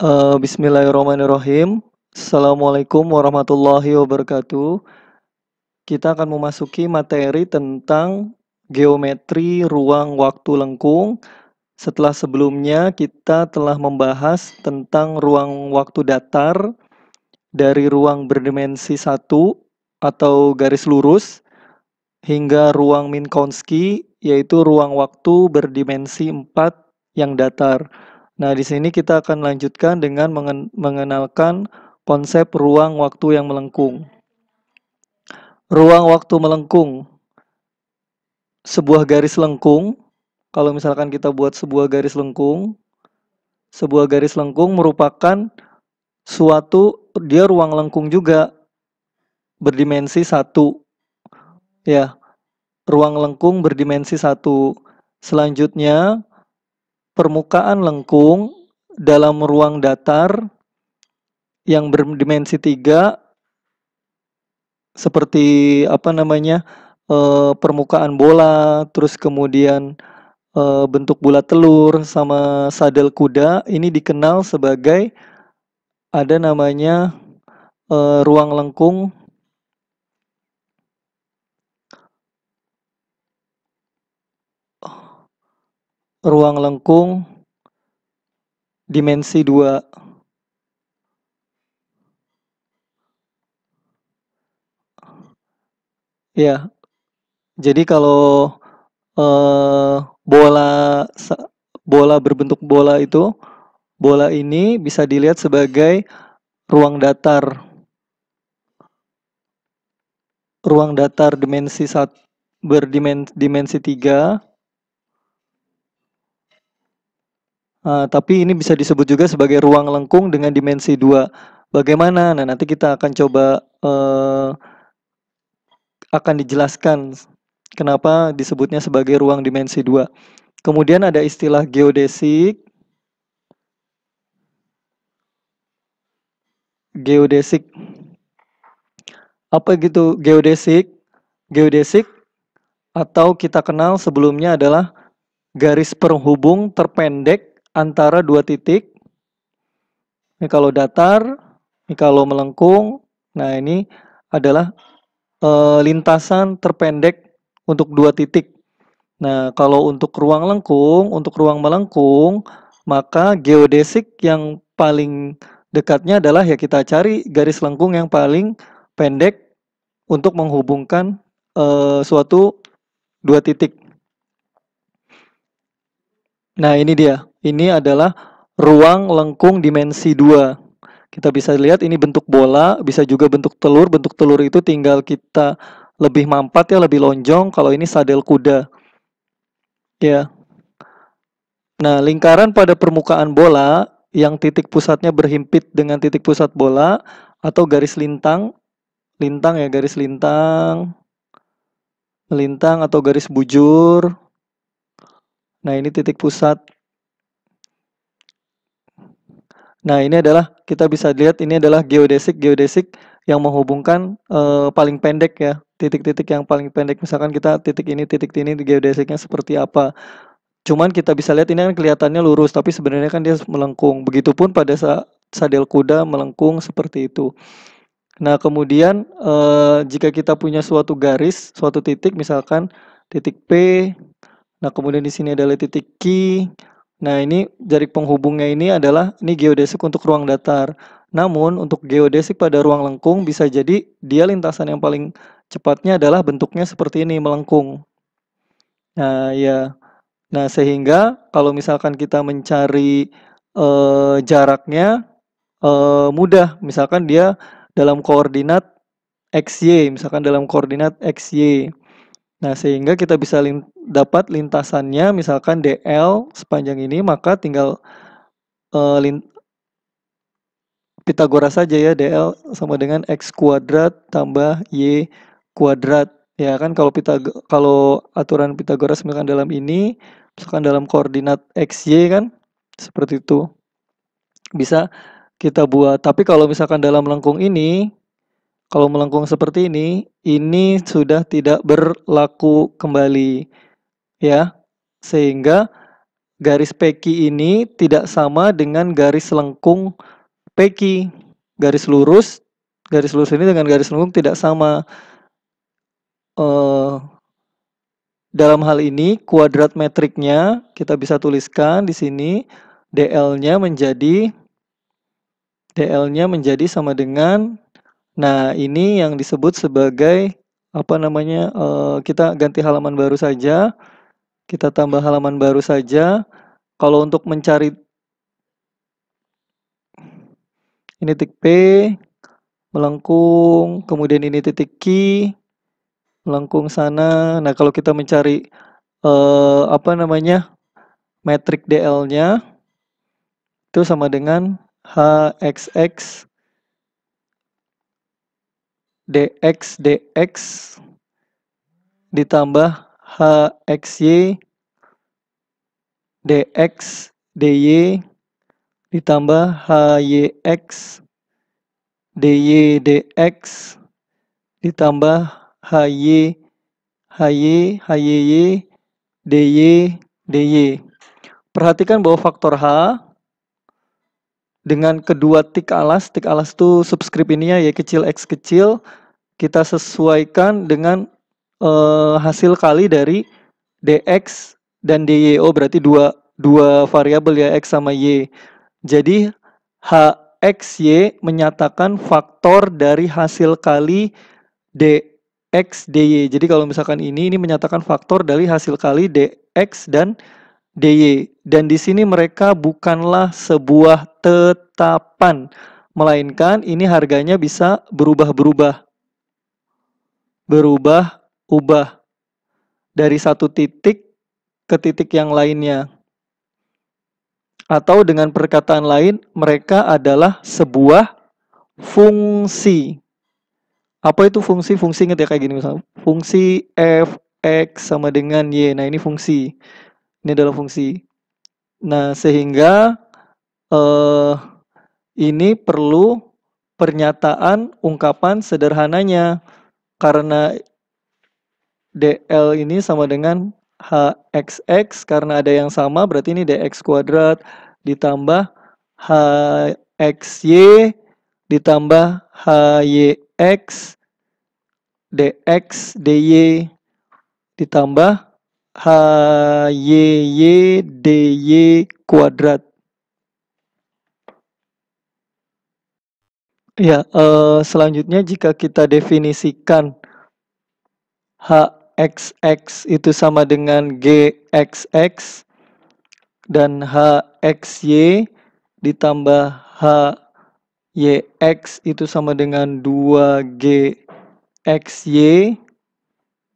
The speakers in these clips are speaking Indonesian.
Uh, Bismillahirrahmanirrahim. Assalamualaikum warahmatullahi wabarakatuh. Kita akan memasuki materi tentang geometri ruang waktu lengkung. Setelah sebelumnya kita telah membahas tentang ruang waktu datar dari ruang berdimensi satu atau garis lurus hingga ruang Minkowski yaitu ruang waktu berdimensi 4 yang datar. Nah, di sini kita akan lanjutkan dengan mengenalkan konsep ruang waktu yang melengkung. Ruang waktu melengkung. Sebuah garis lengkung, kalau misalkan kita buat sebuah garis lengkung, sebuah garis lengkung merupakan suatu dia ruang lengkung juga berdimensi satu. Ya, ruang lengkung berdimensi satu. Selanjutnya, permukaan lengkung dalam ruang datar yang berdimensi tiga seperti apa namanya e, permukaan bola terus kemudian e, bentuk bulat telur sama sadel kuda ini dikenal sebagai ada namanya e, ruang lengkung ruang lengkung dimensi 2 Ya, jadi kalau eh, bola bola berbentuk bola itu, bola ini bisa dilihat sebagai ruang datar, ruang datar dimensi satu berdimensi dimensi tiga Eh, tapi ini bisa disebut juga sebagai ruang lengkung dengan dimensi dua. Bagaimana? Nah, nanti kita akan coba uh, akan dijelaskan kenapa disebutnya sebagai ruang dimensi dua. Kemudian ada istilah geodesik. Geodesik. Apa gitu geodesik? Geodesik atau kita kenal sebelumnya adalah garis perhubung terpendek antara dua titik. Ini kalau datar, ini kalau melengkung. Nah, ini adalah e, lintasan terpendek untuk dua titik. Nah, kalau untuk ruang lengkung, untuk ruang melengkung, maka geodesik yang paling dekatnya adalah ya kita cari garis lengkung yang paling pendek untuk menghubungkan e, suatu dua titik. Nah, ini dia ini adalah ruang lengkung dimensi 2. Kita bisa lihat ini bentuk bola, bisa juga bentuk telur. Bentuk telur itu tinggal kita lebih mampat ya, lebih lonjong. Kalau ini sadel kuda. Ya. Nah, lingkaran pada permukaan bola yang titik pusatnya berhimpit dengan titik pusat bola atau garis lintang. Lintang ya, garis lintang. lintang atau garis bujur. Nah, ini titik pusat Nah, ini adalah kita bisa lihat ini adalah geodesik geodesik yang menghubungkan uh, paling pendek ya, titik-titik yang paling pendek. Misalkan kita titik ini, titik ini geodesiknya seperti apa. Cuman kita bisa lihat ini kan kelihatannya lurus, tapi sebenarnya kan dia melengkung. Begitupun pada saat sadel kuda melengkung seperti itu. Nah, kemudian uh, jika kita punya suatu garis, suatu titik misalkan titik P, nah kemudian di sini adalah titik Q, Nah, ini jarik penghubungnya ini adalah ini geodesik untuk ruang datar. Namun, untuk geodesik pada ruang lengkung bisa jadi dia lintasan yang paling cepatnya adalah bentuknya seperti ini melengkung. Nah, ya. Nah, sehingga kalau misalkan kita mencari e, jaraknya e, mudah. Misalkan dia dalam koordinat XY, misalkan dalam koordinat XY. Nah, sehingga kita bisa lin dapat lintasannya misalkan DL sepanjang ini maka tinggal uh, lin Pitagoras saja ya DL sama dengan x kuadrat tambah y kuadrat. Ya kan kalau Pitag kalau aturan Pitagoras misalkan dalam ini misalkan dalam koordinat x y kan seperti itu. Bisa kita buat. Tapi kalau misalkan dalam lengkung ini kalau melengkung seperti ini, ini sudah tidak berlaku kembali. Ya, sehingga garis peki ini tidak sama dengan garis lengkung peki. Garis lurus, garis lurus ini dengan garis lengkung tidak sama. Uh, dalam hal ini kuadrat metriknya kita bisa tuliskan di sini DL-nya menjadi DL-nya menjadi sama dengan Nah, ini yang disebut sebagai apa namanya? Uh, kita ganti halaman baru saja. Kita tambah halaman baru saja. Kalau untuk mencari ini titik P melengkung, kemudian ini titik Q melengkung sana. Nah, kalau kita mencari uh, apa namanya? metrik DL-nya itu sama dengan HXX dx dx ditambah hxy dx dy ditambah hyx dy dx ditambah hy hy hyy dy dy. Perhatikan bahwa faktor H dengan kedua tik alas, tik alas tuh subscript ininya ya kecil x kecil kita sesuaikan dengan uh, hasil kali dari dx dan dyo berarti dua dua variabel ya x sama y. Jadi hxy menyatakan faktor dari hasil kali dx dy. Jadi kalau misalkan ini ini menyatakan faktor dari hasil kali dx dan DY dan di sini mereka bukanlah sebuah tetapan melainkan ini harganya bisa berubah-berubah. Berubah-ubah dari satu titik ke titik yang lainnya. Atau dengan perkataan lain, mereka adalah sebuah fungsi. Apa itu fungsi? Fungsi ingat ya kayak gini misalnya. Fungsi f, x sama dengan y. Nah ini fungsi. Ini adalah fungsi. Nah, sehingga eh, ini perlu pernyataan ungkapan sederhananya karena DL ini sama dengan HXX karena ada yang sama berarti ini DX kuadrat ditambah HXY ditambah HYX DX DY ditambah h y y d y kuadrat. Ya, eh, selanjutnya jika kita definisikan h x x itu sama dengan g x x dan h x y ditambah h y x itu sama dengan 2 y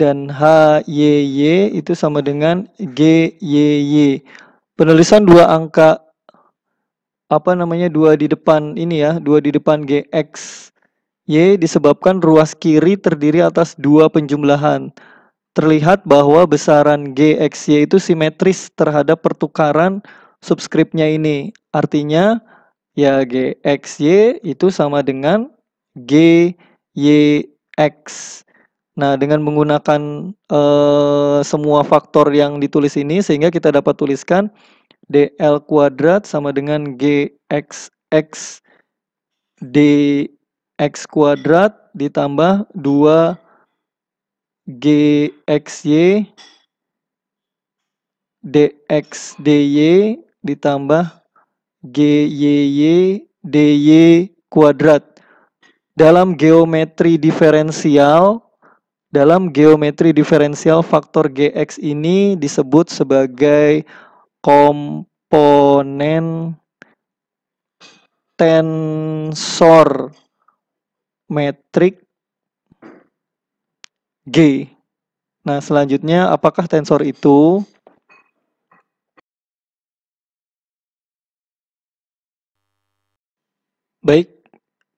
dan HYY itu sama dengan GYY. Penulisan dua angka apa namanya dua di depan ini ya, dua di depan GX. Y disebabkan ruas kiri terdiri atas dua penjumlahan. Terlihat bahwa besaran y itu simetris terhadap pertukaran subskripnya ini. Artinya ya y itu sama dengan GYX. Nah, dengan menggunakan eh, semua faktor yang ditulis ini sehingga kita dapat tuliskan DL kuadrat sama dengan GXX DX kuadrat ditambah 2 GXY dy ditambah GYY DY kuadrat. Dalam geometri diferensial, dalam geometri diferensial faktor Gx ini disebut sebagai komponen tensor metrik G. Nah, selanjutnya apakah tensor itu Baik,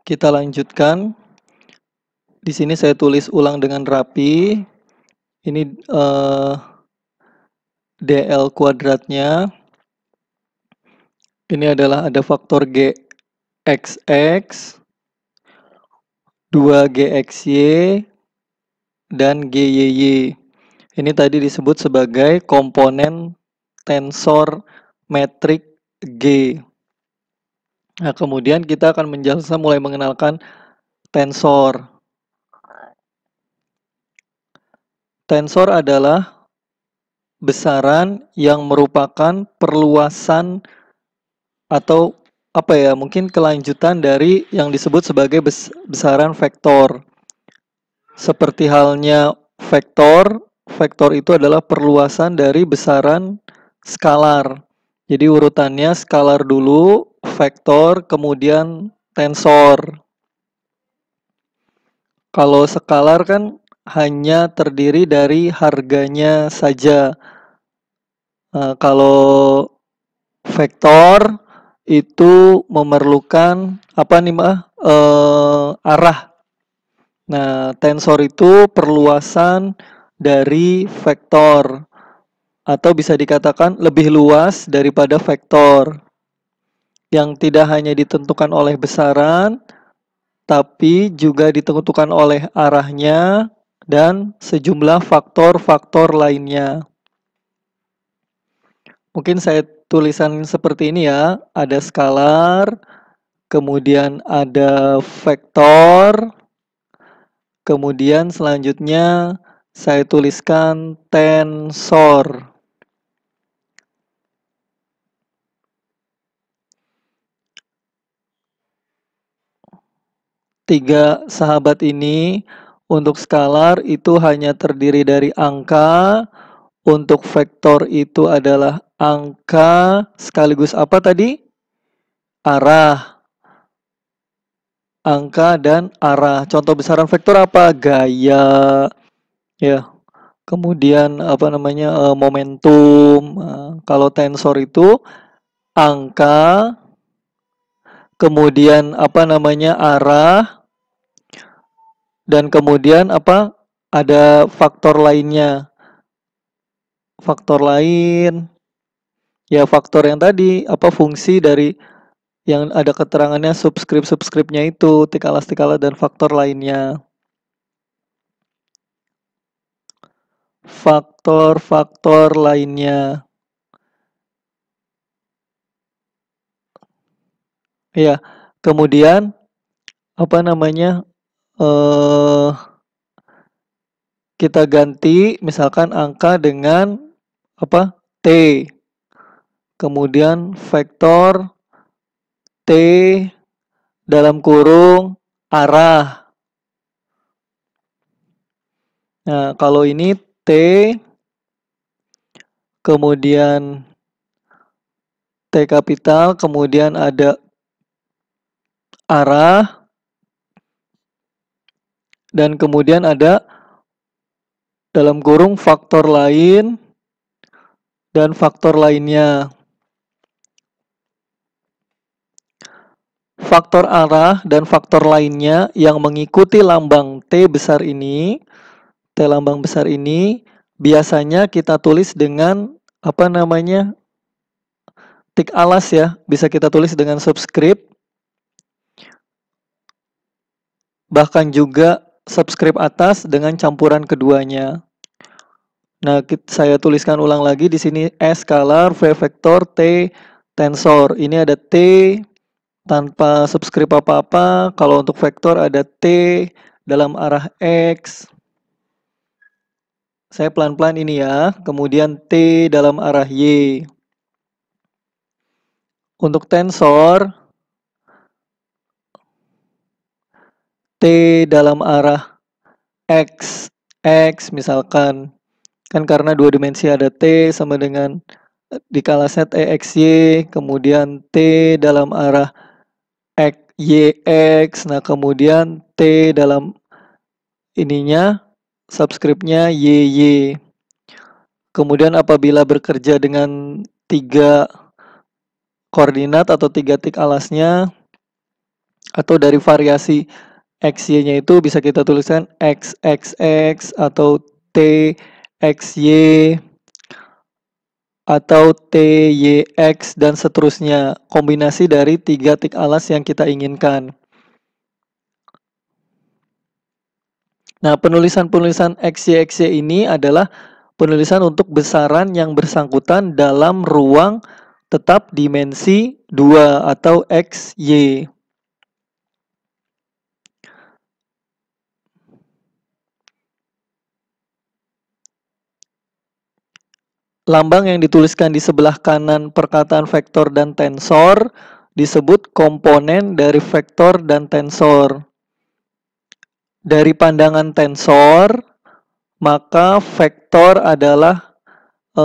kita lanjutkan. Di sini saya tulis ulang dengan rapi. Ini uh, eh, DL kuadratnya. Ini adalah ada faktor GXX, 2GXY, dan GYY. Ini tadi disebut sebagai komponen tensor metrik G. Nah, kemudian kita akan menjelaskan mulai mengenalkan tensor. Tensor adalah besaran yang merupakan perluasan atau apa ya mungkin kelanjutan dari yang disebut sebagai besaran vektor. Seperti halnya vektor, vektor itu adalah perluasan dari besaran skalar. Jadi urutannya skalar dulu, vektor, kemudian tensor. Kalau skalar kan hanya terdiri dari harganya saja. Uh, kalau vektor itu memerlukan apa nih mah eh, uh, arah. Nah, tensor itu perluasan dari vektor atau bisa dikatakan lebih luas daripada vektor yang tidak hanya ditentukan oleh besaran tapi juga ditentukan oleh arahnya dan sejumlah faktor-faktor lainnya. Mungkin saya tulisan seperti ini ya, ada skalar, kemudian ada vektor, kemudian selanjutnya saya tuliskan tensor. Tiga sahabat ini untuk skalar itu hanya terdiri dari angka, untuk vektor itu adalah angka sekaligus apa tadi? Arah. Angka dan arah. Contoh besaran vektor apa? Gaya. Ya. Kemudian apa namanya? E, momentum. E, kalau tensor itu angka kemudian apa namanya? arah dan kemudian apa ada faktor lainnya faktor lain ya faktor yang tadi apa fungsi dari yang ada keterangannya subscribe nya itu tikala tikala dan faktor lainnya faktor-faktor lainnya ya kemudian apa namanya eh, kita ganti misalkan angka dengan apa T kemudian vektor T dalam kurung arah nah kalau ini T kemudian T kapital kemudian ada arah dan kemudian ada dalam kurung faktor lain dan faktor lainnya. Faktor arah dan faktor lainnya yang mengikuti lambang T besar ini, T lambang besar ini, biasanya kita tulis dengan apa namanya tik alas ya bisa kita tulis dengan subscript bahkan juga subscribe atas dengan campuran keduanya. Nah, kita, saya tuliskan ulang lagi di sini S scalar, V vektor, T tensor. Ini ada T tanpa subscribe apa-apa. Kalau untuk vektor ada T dalam arah X. Saya pelan-pelan ini ya. Kemudian T dalam arah Y. Untuk tensor, T dalam arah X, X misalkan. Kan karena dua dimensi ada T sama dengan dikala set e, x y kemudian T dalam arah X, YX, nah kemudian T dalam ininya, subscriptnya y Kemudian apabila bekerja dengan tiga koordinat atau tiga tik alasnya, atau dari variasi XY-nya itu bisa kita tuliskan XXX atau TXY atau TYX dan seterusnya. Kombinasi dari tiga tik alas yang kita inginkan. Nah, penulisan-penulisan xy-xy ini adalah penulisan untuk besaran yang bersangkutan dalam ruang tetap dimensi 2 atau XY. lambang yang dituliskan di sebelah kanan perkataan vektor dan tensor disebut komponen dari vektor dan tensor. Dari pandangan tensor, maka vektor adalah e,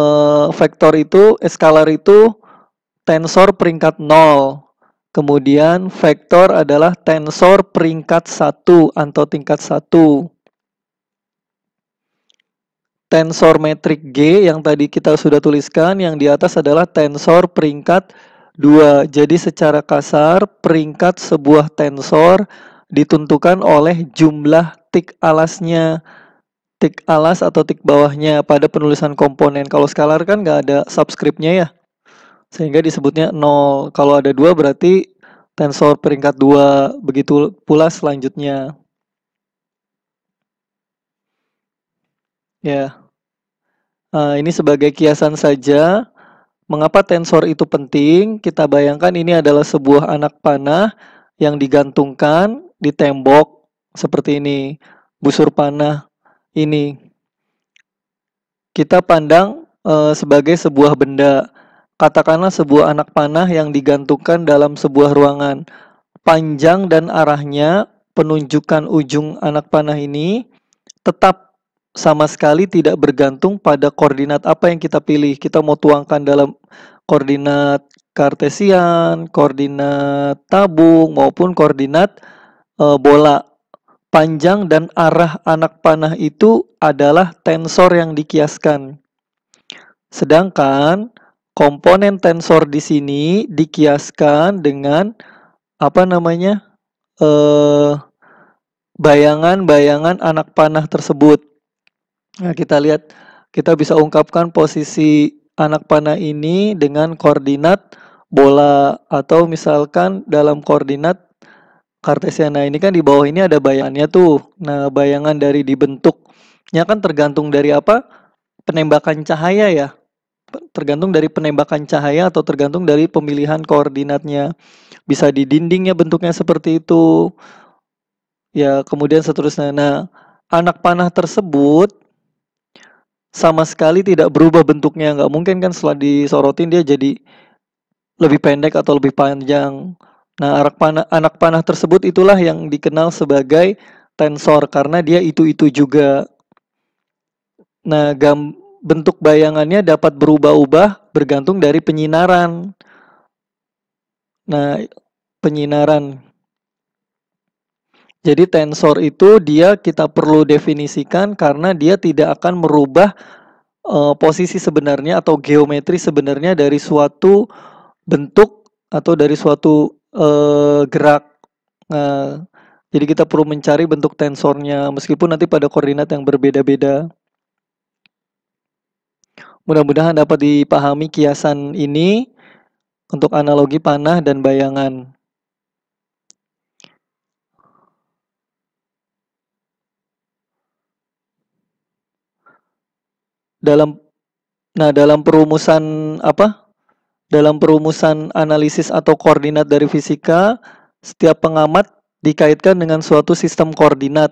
vektor itu eskalar itu tensor peringkat 0. Kemudian vektor adalah tensor peringkat 1 atau tingkat 1 tensor metrik G yang tadi kita sudah tuliskan yang di atas adalah tensor peringkat 2. Jadi secara kasar peringkat sebuah tensor ditentukan oleh jumlah tik alasnya tik alas atau tik bawahnya pada penulisan komponen. Kalau skalar kan nggak ada subscriptnya ya. Sehingga disebutnya 0. Kalau ada dua berarti tensor peringkat 2. Begitu pula selanjutnya. Ya, uh, ini sebagai kiasan saja. Mengapa tensor itu penting? Kita bayangkan ini adalah sebuah anak panah yang digantungkan di tembok seperti ini, busur panah ini. Kita pandang e, sebagai sebuah benda, katakanlah sebuah anak panah yang digantungkan dalam sebuah ruangan. Panjang dan arahnya penunjukan ujung anak panah ini tetap sama sekali tidak bergantung pada koordinat apa yang kita pilih. Kita mau tuangkan dalam koordinat kartesian, koordinat tabung maupun koordinat e, bola. Panjang dan arah anak panah itu adalah tensor yang dikiaskan. Sedangkan komponen tensor di sini dikiaskan dengan apa namanya? Eh, bayangan-bayangan anak panah tersebut. Nah, kita lihat kita bisa ungkapkan posisi anak panah ini dengan koordinat bola atau misalkan dalam koordinat kartesian. Nah, ini kan di bawah ini ada bayangannya tuh. Nah, bayangan dari dibentuknya kan tergantung dari apa? Penembakan cahaya ya. Tergantung dari penembakan cahaya atau tergantung dari pemilihan koordinatnya. Bisa di dindingnya bentuknya seperti itu. Ya, kemudian seterusnya. Nah, anak panah tersebut sama sekali tidak berubah bentuknya nggak mungkin kan setelah disorotin dia jadi lebih pendek atau lebih panjang nah anak panah anak panah tersebut itulah yang dikenal sebagai tensor karena dia itu itu juga nah gam bentuk bayangannya dapat berubah-ubah bergantung dari penyinaran nah penyinaran jadi tensor itu dia kita perlu definisikan karena dia tidak akan merubah e, posisi sebenarnya atau geometri sebenarnya dari suatu bentuk atau dari suatu e, gerak. Nah, jadi kita perlu mencari bentuk tensornya meskipun nanti pada koordinat yang berbeda-beda. Mudah-mudahan dapat dipahami kiasan ini untuk analogi panah dan bayangan. dalam nah dalam perumusan apa? Dalam perumusan analisis atau koordinat dari fisika, setiap pengamat dikaitkan dengan suatu sistem koordinat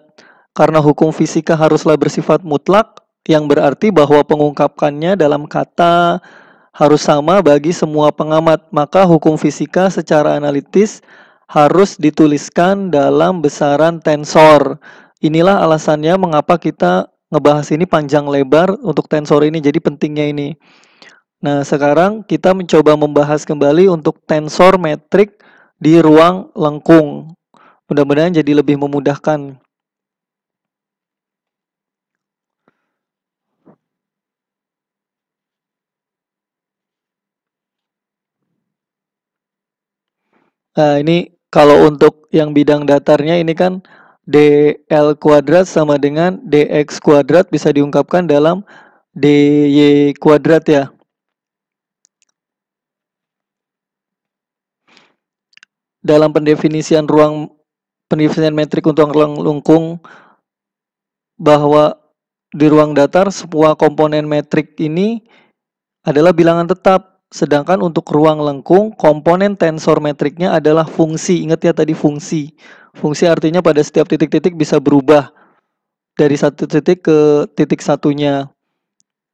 karena hukum fisika haruslah bersifat mutlak yang berarti bahwa pengungkapkannya dalam kata harus sama bagi semua pengamat, maka hukum fisika secara analitis harus dituliskan dalam besaran tensor. Inilah alasannya mengapa kita ngebahas ini panjang lebar untuk tensor ini, jadi pentingnya ini. Nah, sekarang kita mencoba membahas kembali untuk tensor metrik di ruang lengkung. Mudah-mudahan jadi lebih memudahkan. Nah, ini kalau untuk yang bidang datarnya ini kan DL kuadrat sama dengan DX kuadrat bisa diungkapkan dalam DY kuadrat ya. Dalam pendefinisian ruang pendefinisian metrik untuk ruang lengkung bahwa di ruang datar semua komponen metrik ini adalah bilangan tetap Sedangkan untuk ruang lengkung, komponen tensor metriknya adalah fungsi. Ingat ya tadi fungsi. Fungsi artinya pada setiap titik-titik bisa berubah dari satu titik ke titik satunya.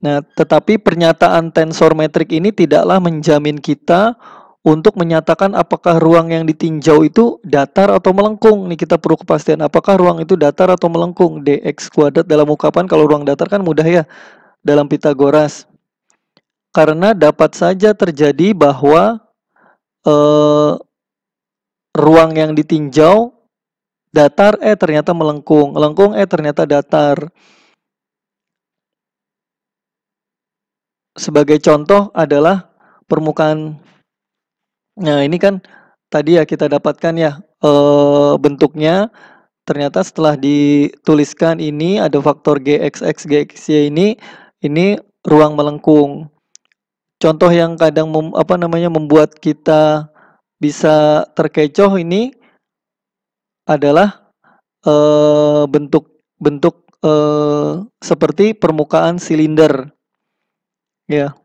Nah, tetapi pernyataan tensor metrik ini tidaklah menjamin kita untuk menyatakan apakah ruang yang ditinjau itu datar atau melengkung. Nih kita perlu kepastian apakah ruang itu datar atau melengkung. dx kuadrat dalam ungkapan kalau ruang datar kan mudah ya dalam Pitagoras karena dapat saja terjadi bahwa eh, ruang yang ditinjau datar eh ternyata melengkung, lengkung eh ternyata datar. Sebagai contoh adalah permukaan. Nah ini kan tadi ya kita dapatkan ya e, bentuknya ternyata setelah dituliskan ini ada faktor gxx gxy ini ini ruang melengkung contoh yang kadang mem, apa namanya membuat kita bisa terkecoh ini adalah e, bentuk bentuk e, seperti permukaan silinder ya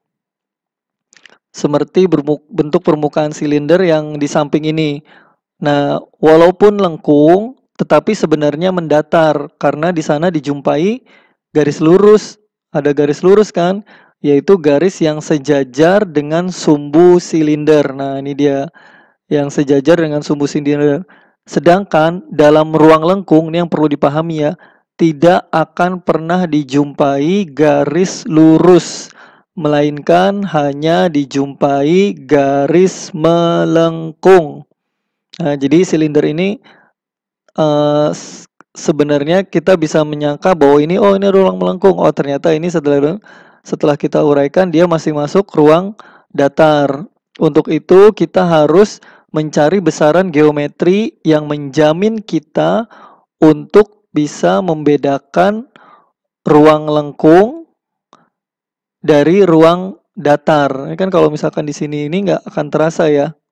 seperti bentuk permukaan silinder yang di samping ini nah walaupun lengkung tetapi sebenarnya mendatar karena di sana dijumpai garis lurus ada garis lurus kan yaitu garis yang sejajar dengan sumbu silinder. Nah, ini dia yang sejajar dengan sumbu silinder. Sedangkan dalam ruang lengkung, ini yang perlu dipahami ya, tidak akan pernah dijumpai garis lurus, melainkan hanya dijumpai garis melengkung. Nah, jadi silinder ini uh, sebenarnya kita bisa menyangka bahwa ini, oh ini ruang melengkung, oh ternyata ini setelah setelah kita uraikan dia masih masuk ruang datar. Untuk itu kita harus mencari besaran geometri yang menjamin kita untuk bisa membedakan ruang lengkung dari ruang datar. Ini kan kalau misalkan di sini ini nggak akan terasa ya.